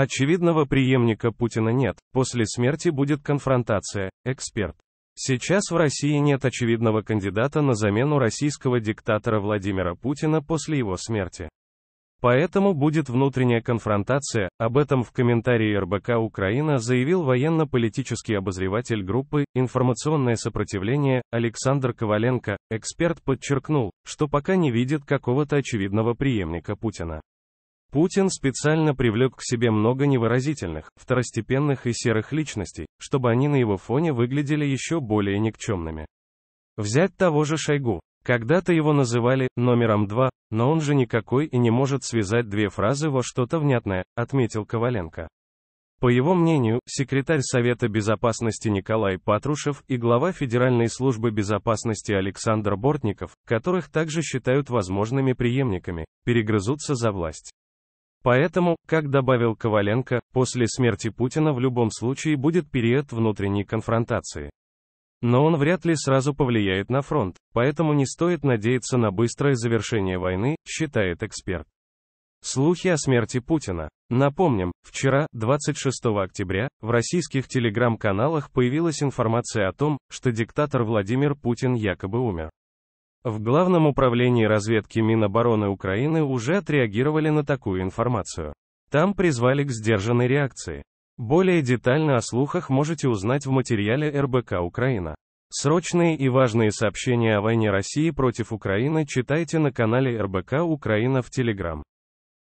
Очевидного преемника Путина нет, после смерти будет конфронтация, эксперт. Сейчас в России нет очевидного кандидата на замену российского диктатора Владимира Путина после его смерти. Поэтому будет внутренняя конфронтация, об этом в комментарии РБК Украина заявил военно-политический обозреватель группы «Информационное сопротивление» Александр Коваленко, эксперт подчеркнул, что пока не видит какого-то очевидного преемника Путина. Путин специально привлек к себе много невыразительных, второстепенных и серых личностей, чтобы они на его фоне выглядели еще более никчемными. Взять того же Шойгу. Когда-то его называли «номером два», но он же никакой и не может связать две фразы во что-то внятное, отметил Коваленко. По его мнению, секретарь Совета Безопасности Николай Патрушев и глава Федеральной службы безопасности Александр Бортников, которых также считают возможными преемниками, перегрызутся за власть. Поэтому, как добавил Коваленко, после смерти Путина в любом случае будет период внутренней конфронтации. Но он вряд ли сразу повлияет на фронт, поэтому не стоит надеяться на быстрое завершение войны, считает эксперт. Слухи о смерти Путина. Напомним, вчера, 26 октября, в российских телеграм-каналах появилась информация о том, что диктатор Владимир Путин якобы умер. В Главном управлении разведки Минобороны Украины уже отреагировали на такую информацию. Там призвали к сдержанной реакции. Более детально о слухах можете узнать в материале РБК Украина. Срочные и важные сообщения о войне России против Украины читайте на канале РБК Украина в Телеграм.